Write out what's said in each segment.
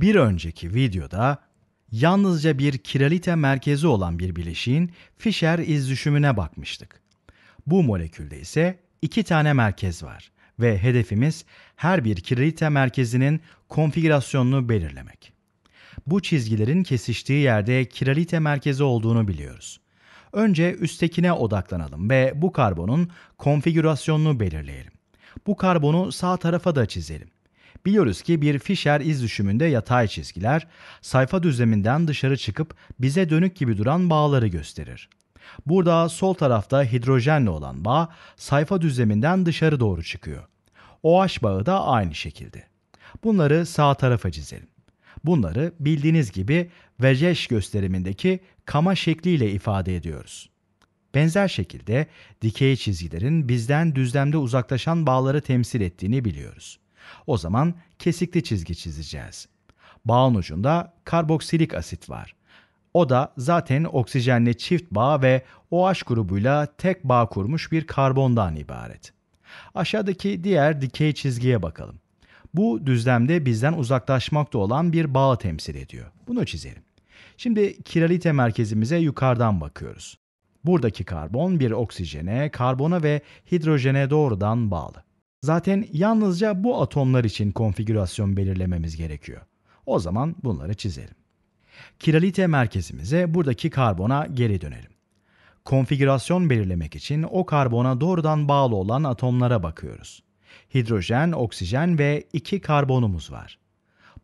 bir önceki videoda yalnızca bir kiralite merkezi olan bir bileşiğin Fischer izdüşümüne bakmıştık. Bu molekülde ise iki tane merkez var ve hedefimiz her bir kiralite merkezinin konfigürasyonunu belirlemek. Bu çizgilerin kesiştiği yerde kiralite merkezi olduğunu biliyoruz. Önce üsttekine odaklanalım ve bu karbonun konfigürasyonunu belirleyelim. Bu karbonu sağ tarafa da çizelim. Biliyoruz ki bir Fisher iz düşümünde yatay çizgiler, sayfa düzleminden dışarı çıkıp bize dönük gibi duran bağları gösterir. Burada sol tarafta hidrojenle olan bağ sayfa düzleminden dışarı doğru çıkıyor. OH bağı da aynı şekilde. Bunları sağ tarafa çizelim. Bunları bildiğiniz gibi vejeş gösterimindeki kama şekliyle ifade ediyoruz. Benzer şekilde dikey çizgilerin bizden düzlemde uzaklaşan bağları temsil ettiğini biliyoruz. O zaman kesikli çizgi çizeceğiz. Bağın ucunda karboksilik asit var. O da zaten oksijenle çift bağ ve OH grubuyla tek bağ kurmuş bir karbondan ibaret. Aşağıdaki diğer dikey çizgiye bakalım. Bu düzlemde bizden uzaklaşmakta olan bir bağ temsil ediyor. Bunu çizelim. Şimdi kiralite merkezimize yukarıdan bakıyoruz. Buradaki karbon bir oksijene, karbona ve hidrojene doğrudan bağlı. Zaten yalnızca bu atomlar için konfigürasyon belirlememiz gerekiyor. O zaman bunları çizelim. Kiralite merkezimize buradaki karbona geri dönelim. Konfigürasyon belirlemek için o karbona doğrudan bağlı olan atomlara bakıyoruz. Hidrojen, oksijen ve iki karbonumuz var.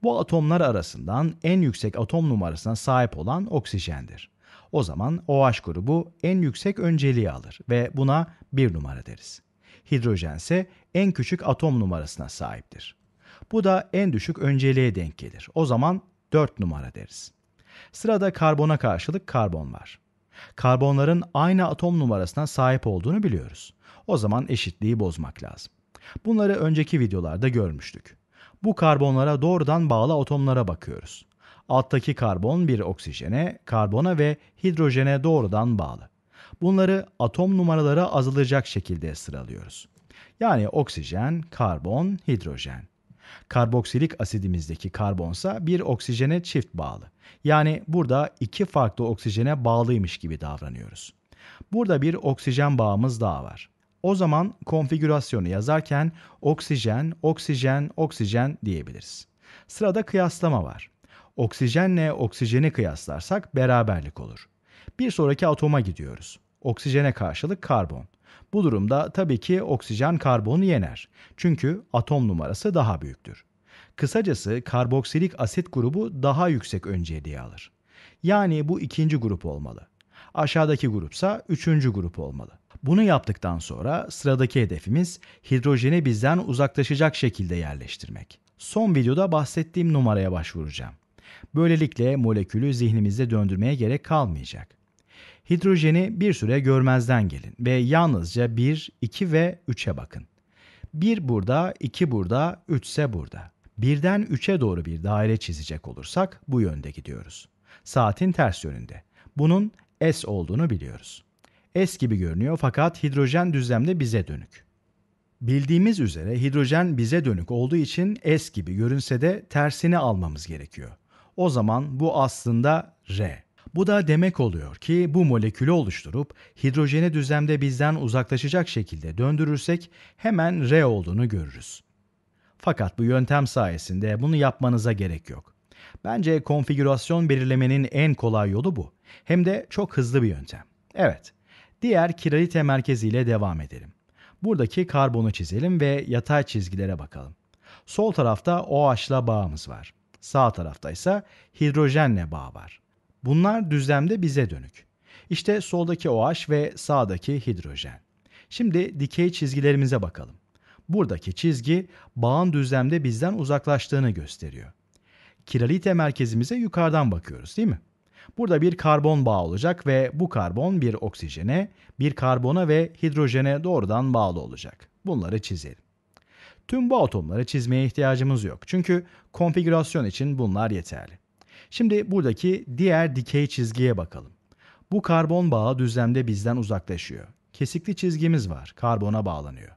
Bu atomlar arasından en yüksek atom numarasına sahip olan oksijendir. O zaman OH grubu en yüksek önceliği alır ve buna bir numara deriz. Hidrojen ise en küçük atom numarasına sahiptir. Bu da en düşük önceliğe denk gelir. O zaman 4 numara deriz. Sırada karbona karşılık karbon var. Karbonların aynı atom numarasına sahip olduğunu biliyoruz. O zaman eşitliği bozmak lazım. Bunları önceki videolarda görmüştük. Bu karbonlara doğrudan bağlı atomlara bakıyoruz. Alttaki karbon bir oksijene, karbona ve hidrojene doğrudan bağlı. Bunları atom numaraları azalacak şekilde sıralıyoruz. Yani oksijen, karbon, hidrojen. Karboksilik asidimizdeki karbonsa bir oksijene çift bağlı. Yani burada iki farklı oksijene bağlıymış gibi davranıyoruz. Burada bir oksijen bağımız daha var. O zaman konfigürasyonu yazarken oksijen, oksijen, oksijen diyebiliriz. Sırada kıyaslama var. Oksijenle oksijeni kıyaslarsak beraberlik olur. Bir sonraki atoma gidiyoruz. Oksijene karşılık karbon. Bu durumda tabii ki oksijen karbonu yener. Çünkü atom numarası daha büyüktür. Kısacası karboksilik asit grubu daha yüksek önceliği alır. Yani bu ikinci grup olmalı. Aşağıdaki grupsa üçüncü grup olmalı. Bunu yaptıktan sonra sıradaki hedefimiz hidrojeni bizden uzaklaşacak şekilde yerleştirmek. Son videoda bahsettiğim numaraya başvuracağım. Böylelikle molekülü zihnimizde döndürmeye gerek kalmayacak. Hidrojeni bir süre görmezden gelin ve yalnızca 1, 2 ve 3'e bakın. 1 burada, 2 burada, 3 ise burada. 1'den 3'e doğru bir daire çizecek olursak bu yönde gidiyoruz. Saatin ters yönünde. Bunun S olduğunu biliyoruz. S gibi görünüyor fakat hidrojen düzlemde bize dönük. Bildiğimiz üzere hidrojen bize dönük olduğu için S gibi görünse de tersini almamız gerekiyor. O zaman bu aslında R. Bu da demek oluyor ki bu molekülü oluşturup hidrojeni düzlemde bizden uzaklaşacak şekilde döndürürsek hemen R olduğunu görürüz. Fakat bu yöntem sayesinde bunu yapmanıza gerek yok. Bence konfigürasyon belirlemenin en kolay yolu bu. Hem de çok hızlı bir yöntem. Evet, diğer kiralite merkeziyle devam edelim. Buradaki karbonu çizelim ve yatay çizgilere bakalım. Sol tarafta OH'la bağımız var. Sağ tarafta ise hidrojenle bağ var. Bunlar düzlemde bize dönük. İşte soldaki OH ve sağdaki hidrojen. Şimdi dikey çizgilerimize bakalım. Buradaki çizgi bağın düzlemde bizden uzaklaştığını gösteriyor. Kiralite merkezimize yukarıdan bakıyoruz değil mi? Burada bir karbon bağı olacak ve bu karbon bir oksijene, bir karbona ve hidrojene doğrudan bağlı olacak. Bunları çizelim. Tüm bu atomları çizmeye ihtiyacımız yok çünkü konfigürasyon için bunlar yeterli. Şimdi buradaki diğer dikey çizgiye bakalım. Bu karbon bağı düzlemde bizden uzaklaşıyor. Kesikli çizgimiz var, karbona bağlanıyor.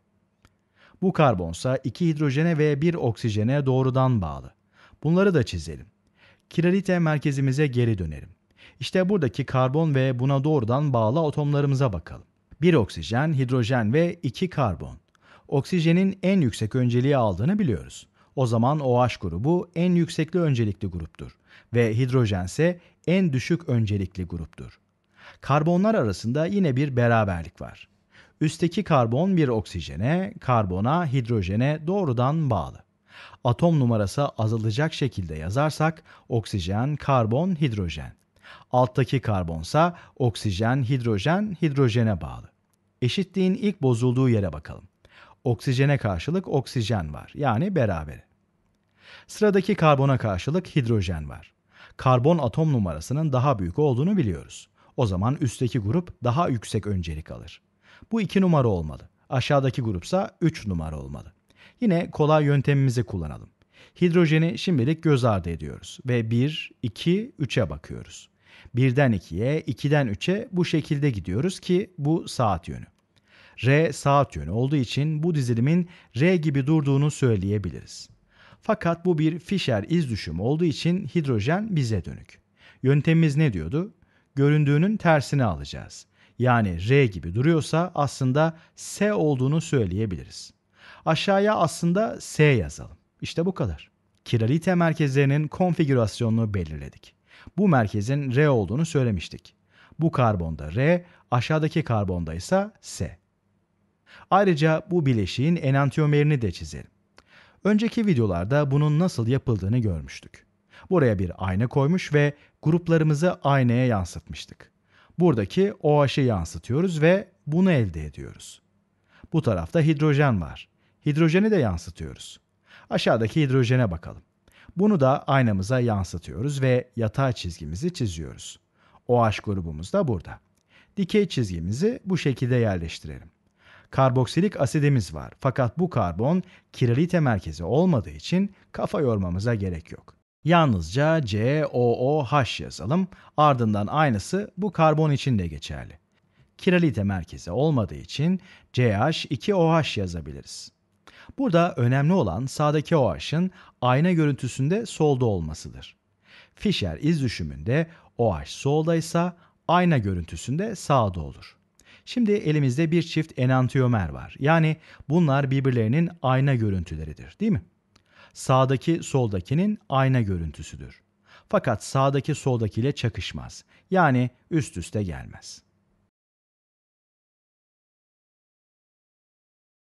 Bu karbonsa iki hidrojene ve bir oksijene doğrudan bağlı. Bunları da çizelim. Kiralite merkezimize geri dönelim. İşte buradaki karbon ve buna doğrudan bağlı atomlarımıza bakalım. Bir oksijen, hidrojen ve iki karbon. Oksijenin en yüksek önceliği aldığını biliyoruz. O zaman OH grubu en yüksekli öncelikli gruptur ve hidrojen ise en düşük öncelikli gruptur. Karbonlar arasında yine bir beraberlik var. Üstteki karbon bir oksijene, karbona, hidrojene doğrudan bağlı. Atom numarası azalacak şekilde yazarsak oksijen, karbon, hidrojen. Alttaki karbonsa oksijen, hidrojen, hidrojene bağlı. Eşitliğin ilk bozulduğu yere bakalım. Oksijene karşılık oksijen var. Yani beraber. Sıradaki karbona karşılık hidrojen var. Karbon atom numarasının daha büyük olduğunu biliyoruz. O zaman üstteki grup daha yüksek öncelik alır. Bu 2 numara olmalı. Aşağıdaki grupsa 3 numara olmalı. Yine kolay yöntemimizi kullanalım. Hidrojeni şimdilik göz ardı ediyoruz ve 1, 2, 3'e bakıyoruz. 1'den 2'ye, 2'den 3'e bu şekilde gidiyoruz ki bu saat yönü. R saat yönü olduğu için bu dizilimin R gibi durduğunu söyleyebiliriz. Fakat bu bir Fischer iz düşümü olduğu için hidrojen bize dönük. Yöntemimiz ne diyordu? Göründüğünün tersini alacağız. Yani R gibi duruyorsa aslında S olduğunu söyleyebiliriz. Aşağıya aslında S yazalım. İşte bu kadar. Kiralite merkezlerinin konfigürasyonunu belirledik. Bu merkezin R olduğunu söylemiştik. Bu karbonda R, aşağıdaki karbonda ise S. Ayrıca bu bileşiğin enantiyomerini de çizelim. Önceki videolarda bunun nasıl yapıldığını görmüştük. Buraya bir ayna koymuş ve gruplarımızı aynaya yansıtmıştık. Buradaki OH'ı yansıtıyoruz ve bunu elde ediyoruz. Bu tarafta hidrojen var. Hidrojeni de yansıtıyoruz. Aşağıdaki hidrojene bakalım. Bunu da aynamıza yansıtıyoruz ve yatay çizgimizi çiziyoruz. OH grubumuz da burada. Dikey çizgimizi bu şekilde yerleştirelim. Karboksilik asidimiz var fakat bu karbon kiralite merkezi olmadığı için kafa yormamıza gerek yok. Yalnızca COOH yazalım ardından aynısı bu karbon için de geçerli. Kiralite merkezi olmadığı için CH2OH yazabiliriz. Burada önemli olan sağdaki OH'ın ayna görüntüsünde solda olmasıdır. Fischer iz düşümünde OH soldaysa ayna görüntüsünde sağda olur. Şimdi elimizde bir çift enantiyomer var. Yani bunlar birbirlerinin ayna görüntüleridir değil mi? Sağdaki soldakinin ayna görüntüsüdür. Fakat sağdaki soldakiyle çakışmaz. Yani üst üste gelmez.